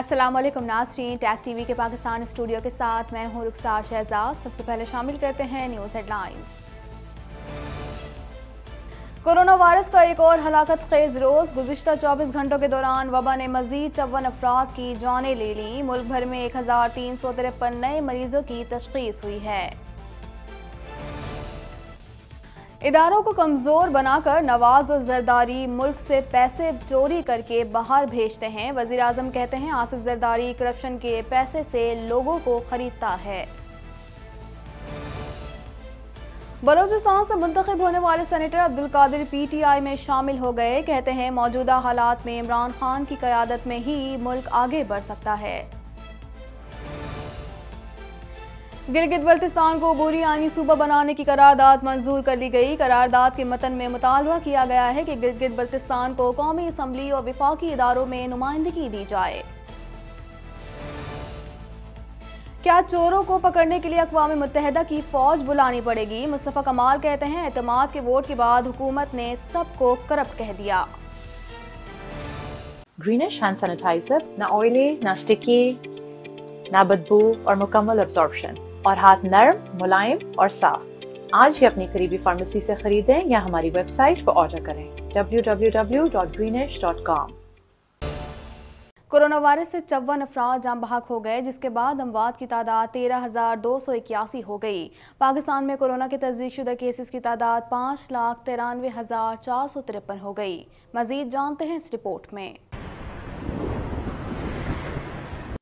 Aslam Nasreen tag TV के Pakistan studio के साथ मैं हूं रुखसार शहजाद सबसे पहले शामिल करते हैं न्यूज़ हेडलाइंस कोरोना वायरस का एक और हलाकत खेज रोज गुजशत चौबीस घंटों के दौरान वबा ने मजीद चौवन अफराद की जानें ले ली मुल्क भर में एक हज़ार तीन सौ तिरपन नए मरीजों की तशखीस हुई है इदारों को कमज़ोर बनाकर नवाज और जरदारी मुल्क से पैसे चोरी करके बाहर भेजते हैं वज़ी अजम कहते हैं आसिफ जरदारी करप्शन के पैसे से लोगों को ख़रीदता है बलोचिस्तान से मुंतखब होने वाले सेनेटर अब्दुल कादिर पीटीआई में शामिल हो गए कहते हैं मौजूदा हालात में इमरान खान की क्यादत में ही मुल्क आगे बढ़ सकता है गिलगित बल्तिस्तान को बुरी आनी सूबा बनाने की करारदाद मंजूर कर ली गई करारदाद के मतन में मुतालबा किया गया है कि गिलगित बल्तिस्तान को कौमी असम्बली और विफाकी इदारों में नुमाइंदगी दी जाए क्या चोरों को पकड़ने के लिए अकवा मुतहदा की फौज बुलानी पड़ेगी मुस्तफ़ा कमाल कहते हैं अतमाद के वोट के बाद हुकूमत ने सबको करप्ट कह दिया ग्रीनिश हैंड सैनिटाइजर ना ऑयली ना स्टिकी ना बदबू और मुकम्मल ऑब्जॉर्बशन और हाथ नरम मुलायम और साफ आज ही अपनी करीबी फार्मेसी से खरीदें या हमारी वेबसाइट पर ऑर्डर करें www.greenish.com कोरोना वायरस से चौवन अफराद जाम बहक हो गए जिसके बाद अमवात की तादाद तेरह हज़ार दो सौ इक्यासी हो गई पाकिस्तान में कोरोना के तस्दीक शुदा केसेस की तादाद पाँच लाख तिरानवे हज़ार चार सौ तिरपन हो गई मजीद जानते हैं इस रिपोर्ट में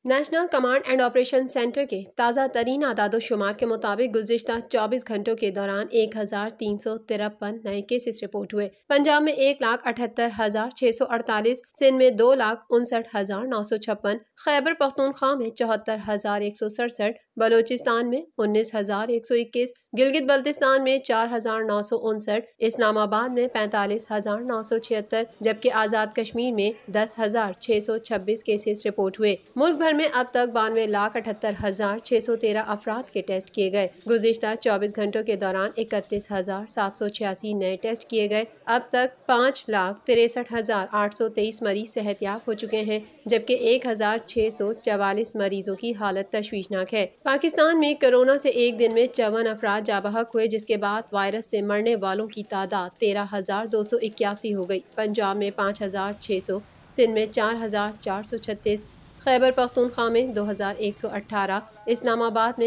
national command and operation centre के ताज़ा तरीन आदाद शुमार के मुताबिक गुजशत 24 घंटों के दौरान एक हज़ार तीन सौ तिरपन नए केसेस रिपोर्ट हुए पंजाब में एक लाख अठहत्तर हज़ार छः सौ अड़तालीस सिंध में दो लाख उनसठ हज़ार नौ सौ छप्पन खैबर पख्तूनख्वा में चौहत्तर हज़ार एक सौ सड़सठ बलोचिस्तान में उन्नीस हज़ार एक सौ इक्कीस गिलगित बल्तिस्तान में चार हज़ार नौ सौ उनसठ इस्लामाबाद में पैंतालीस हज़ार नौ सौ छिहत्तर जबकि आज़ाद कश्मीर में दस हज़ार छः सौ छब्बीस केसेस रिपोर्ट हुए मुल्क भर में अब तक बानवे लाख अठहत्तर हजार छह सौ तेरह अफराद के टेस्ट किए गए गुजशत चौबीस घंटों के दौरान इकतीस हजार सात सौ छियासी नए टेस्ट किए गए अब तक पाँच लाख तिरसठ हजार आठ सौ तेईस मरीज सेहतियाब हो चुके हैं जबकि एक हजार छह सौ चवालीस मरीजों की हालत तशवीशनाक है पाकिस्तान में कोरोना से एक दिन में चौवन अफराद जाबहक हुए जिसके बाद वायरस से मरने वालों की तादाद तेरह हजार दो सौ इक्यासी हो गई पंजाब में पाँच हजार छह सौ सिंध में चार हजार चार सौ छत्तीस खैबर पख्तूनख्वा में 2118, इस्लामाबाद में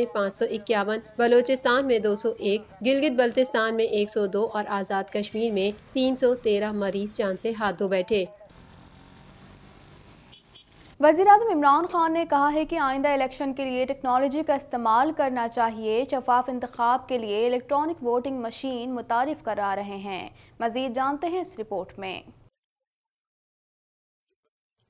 इक्यावन बलूचिस्तान में 201, गिलगित बल्तिस्तान में 102 और आज़ाद कश्मीर में 313 मरीज जान से हाथ धो बैठे वजीर अजम इमरान खान ने कहा है कि आइंदा इलेक्शन के लिए टेक्नोलॉजी का इस्तेमाल करना चाहिए शफाफ इंतखब के लिए इलेक्ट्रॉनिक वोटिंग मशीन मुतारफ़ करा रहे हैं मज़ीद जानते हैं इस रिपोर्ट में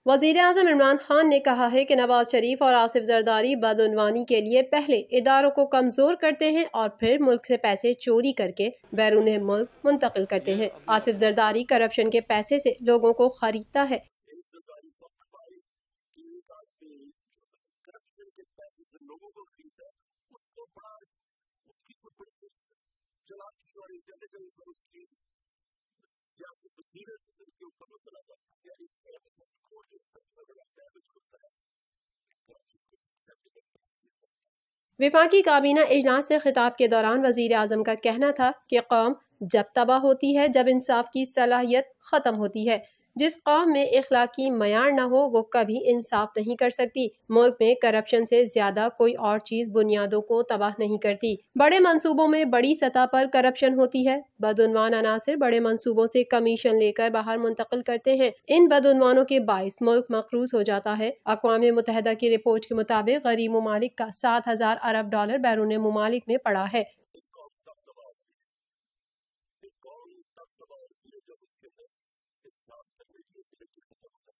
वजीर अजम इमरान खान ने कहा है कि नवाज शरीफ और आसिफ जरदारी बदनवानी के लिए पहले इदारों को कमज़ोर करते हैं और फिर मुल्क से पैसे चोरी करके बैरून मुल्क मुंतकिल करते हैं आसिफ जरदारी करप्शन के पैसे से लोगों को खरीदता है उसकी सियासत को सीधे उनके ऊपर उतरा जाता है यानी को जो सबसे बड़ा डैमेज होता है विफाकी काबीना अजलास से खिताब के दौरान वजीर अजम का कहना था कि कौम जब तबाह होती है जब इंसाफ की सलाहियत ख़त्म होती है जिस कौम में इखलाकी मैार न हो वो कभी इंसाफ नहीं कर सकती मुल्क में करप्शन से ज्यादा कोई और चीज़ बुनियादों को तबाह नहीं करती बड़े मंसूबों में बड़ी सतह पर करप्शन होती है बदनवान अनासर बड़े मंसूबों से कमीशन लेकर बाहर मुंतकिल करते हैं इन बदनवानों के बायस मुल्क मकरूज हो जाता है अकवा मुतहदा की रिपोर्ट के मुताबिक गरीब ममालिक का सात हजार अरब डॉलर बैरून ममालिक में पड़ा है itself that we can get to the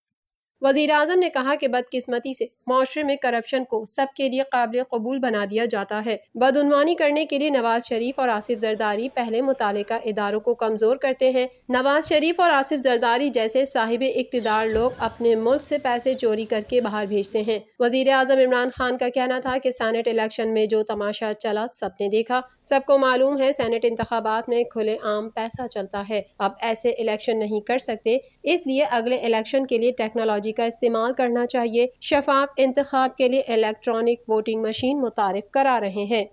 वजीर अजम ने कहा कि बदकिस्मती से माशरे में करप्शन को सबके लिए काबिल कबूल बना दिया जाता है बदनवानी करने के लिए नवाज शरीफ और आसिफ जरदारी पहले मुतल इदारों को कमज़ोर करते हैं नवाज शरीफ और आसिफ जरदारी जैसे साहिब इकतदार लोग अपने मुल्क से पैसे चोरी करके बाहर भेजते हैं वजीर अजम इमरान खान का कहना था कि सैनेट इलेक्शन में जो तमाशा चला सबने देखा सबको मालूम है सैनेट इंतबात में खुले आम पैसा चलता है अब ऐसे इलेक्शन नहीं कर सकते इसलिए अगले इलेक्शन के लिए टेक्नोलॉजी टेक्नोलॉजी का इस्तेमाल करना चाहिए शफाफ इंतखब के लिए इलेक्ट्रॉनिक वोटिंग मशीन मुतारफ करा रहे हैं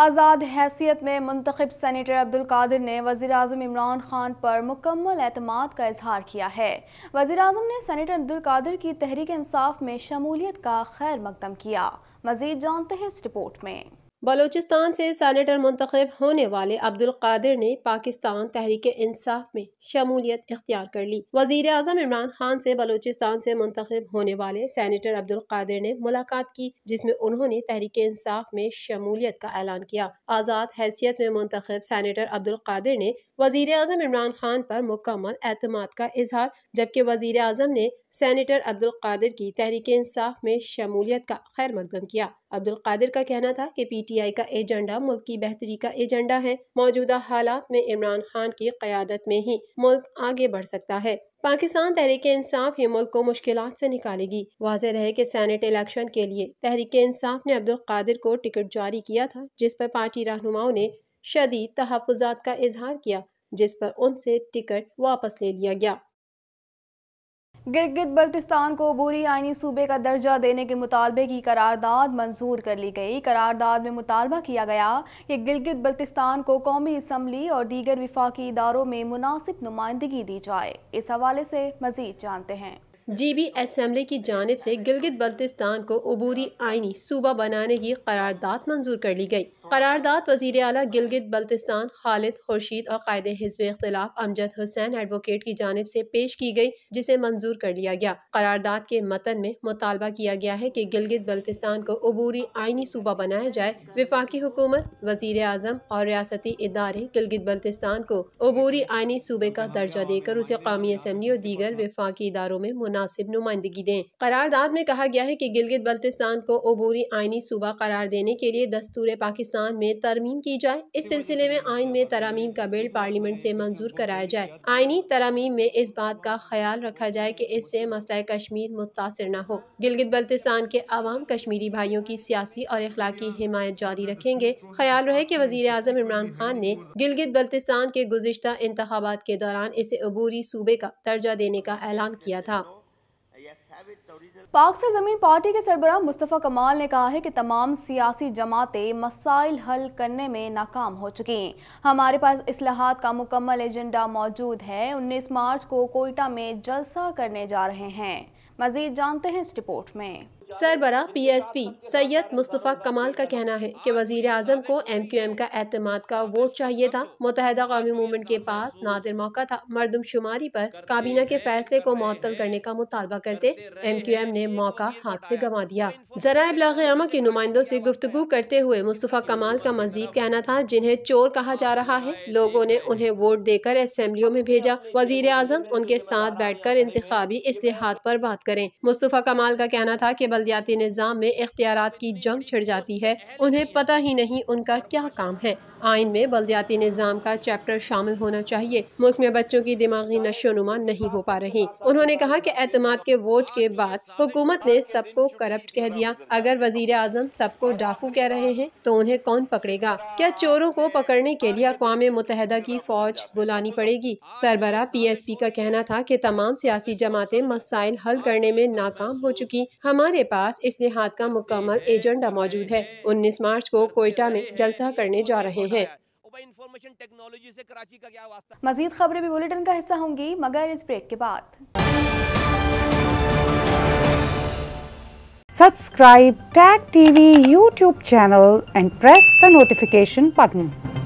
आज़ाद हैसियत में मंतखब सैनीटर अब्दुल कादिर ने वज़ी अजम इमरान खान पर मुकम्मल अतमाद का इजहार किया है वज़ी अजम ने सैनीटर अब्दुल कादिर की तहरीक इंसाफ में शमूलियत का खैर मकदम किया मज़ीद जानते हैं इस रिपोर्ट में बलूचिस्तान से सैनिटर मुंतखब होने वाले अब्दुल कादिर ने पाकिस्तान तहरीक इंसाफ में शमूलियत इख्तियार कर ली वजीर अजम इमरान खान से बलूचिस्तान से मुंतखब होने वाले सैनिटर अब्दुल कादिर ने मुलाकात की जिसमें उन्होंने तहरीक इंसाफ में शमूलियत का ऐलान किया आज़ाद हैसियत में मुंतखब सैनेटर अब्दुल कादिर ने वजीर अजम इमरान खान पर मुकम्मल एतम का इजहार जबकि वजीर अजम ने सैनेटर अब्दुल कादिर की तहरीक इंसाफ में शमूलियत का खैर मकदम किया अब्दुल कादिर का कहना था कि पीटीआई का एजेंडा मुल्क की बेहतरी का एजेंडा है मौजूदा हालात में इमरान खान की क्यादत में ही मुल्क आगे बढ़ सकता है पाकिस्तान तहरीक इंसाफ ये मुल्क को मुश्किल से निकालेगी वाज रहे कि सैनेट इलेक्शन के लिए तहरीक इंसाफ ने अब्दुल कादिर को टिकट जारी किया था जिस पर पार्टी रहनुमाओं ने शदीद तहफात का इजहार किया जिस पर उनसे टिकट वापस ले लिया गया गिरगित बल्तिस्तान को बुरी आइनी सूबे का दर्जा देने के मुतालबे की करारदाद मंजूर कर ली गई करारदाद में मुतालबा किया गया कि गिलगित बल्तिस्तान को कौमी इसम्बली और दीगर विफाकी इदारों में मुनासिब नुमाइंदगी दी जाए इस हवाले से मजीद जानते हैं जी बी असम्बली की जानब से गिलगित बल्तिस्तान को अबूरी आइनी सूबा बनाने की करारदाद मंजूर कर ली गई करारदाद वजीर अली गिलगित बल्तिस्तान खालिद खुर्शीद और कायद हिजब अख्तिलाफ अमजद हुसैन एडवोकेट की जानब से पेश की गई जिसे मंजूर कर लिया गया करारदाद के मतन में मुतालबा किया गया है कि गिलगित बल्तिस्तान को अबूरी आइनी सूबा बनाया जाए विफाकी हुकूमत वजीर अजम और रियासती इदारे गिलगित बल्तिस्तान को अबूरी आइनी सूबे का दर्जा देकर उसे कौमी असम्बली और दीगर विफाकी इदारों में मुनासिब नुमाइंदगी दें करारदाद में कहा गया है की गिलगित बल्तिस्तान को अबूरी आइनी सूबा करार देने के लिए दस्तूर पाकिस्तान पाकिस्तान में तरमीम की जाए इस सिलसिले में आइन में तरामीम अच्छा का बिल पार्लियामेंट से मंजूर कराया अच्छा जाए आइनी तरामीम में इस बात का ख्याल रखा जाए कि इससे मसला कश्मीर मुतासर न हो गिलगित बल्तिस्तान के आवाम कश्मीरी भाइयों की सियासी और अखलाकी हिमायत जारी रखेंगे ख्याल रहे की वजी अजम इमरान खान ने गिलगित बल्तिस्तान के गुजशत इंतबात के दौरान इसे अबूरी सूबे का दर्जा देने का ऐलान किया था पाक से ज़मीन पार्टी के सरबरा मुस्तफ़ा कमाल ने कहा है कि तमाम सियासी जमातें मसाइल हल करने में नाकाम हो चुकी हैं हमारे पास असलाहत का मुकम्मल एजेंडा मौजूद है उन्नीस मार्च को कोयटा में जलसा करने जा रहे हैं मज़ीद जानते हैं इस रिपोर्ट में सरबरा पीएसपी सैयद मुस्तफ़ा कमाल का कहना है कि वजीर अजम को एम क्यू एम का एतम का वोट चाहिए था मुतहदा कौमी मूवमेंट के पास नादिर मौका था मरदम शुमारी पर काबीना के फैसले को मअतल करने का मुतालबा करते एम क्यू एम ने मौका हाथ से गंवा दिया जरा इबलागयामा के नुमाइंदों से गुफ्तु करते हुए मुस्तफ़ा कमाल का मजीद कहना था जिन्हें चोर कहा जा रहा है लोगों ने उन्हें वोट देकर असम्बलियों में भेजा वजीर अजम उनके साथ बैठ कर इंतबी इसलिहात पर बात करें मुस्तफ़ा कमाल का कहना था की बलदियाती निज़ाम में इख्तियार की जंग छिड़ जाती है उन्हें पता ही नहीं उनका क्या काम है आइन में बलदियाती निज़ाम का चैप्टर शामिल होना चाहिए मुल्क में बच्चों की दिमागी नशो नुमा नहीं हो पा रही उन्होंने कहा कि एतमाद के वोट के बाद हुकूमत ने सबको करप्ट कह दिया अगर वजीर आजम सबको डाकू कह रहे हैं तो उन्हें कौन पकड़ेगा क्या चोरों को पकड़ने के लिए अकवा मुतहदा की फौज बुलानी पड़ेगी सरबरा पी एस पी का कहना था की तमाम सियासी जमाते मसाइल हल करने में नाकाम हो चुकी हमारे पास इस देहात का मुकम्मल एजेंडा मौजूद है 19 मार्च को कोयटा में जलसा करने जा रहे हैं इंफॉर्मेशन टेक्नोलॉजी से कराची का क्या वास्ता मजीद खबरें भी बुलेटिन का हिस्सा होंगी मगर इस ब्रेक के बाद Subscribe Tag TV YouTube channel and press the notification button.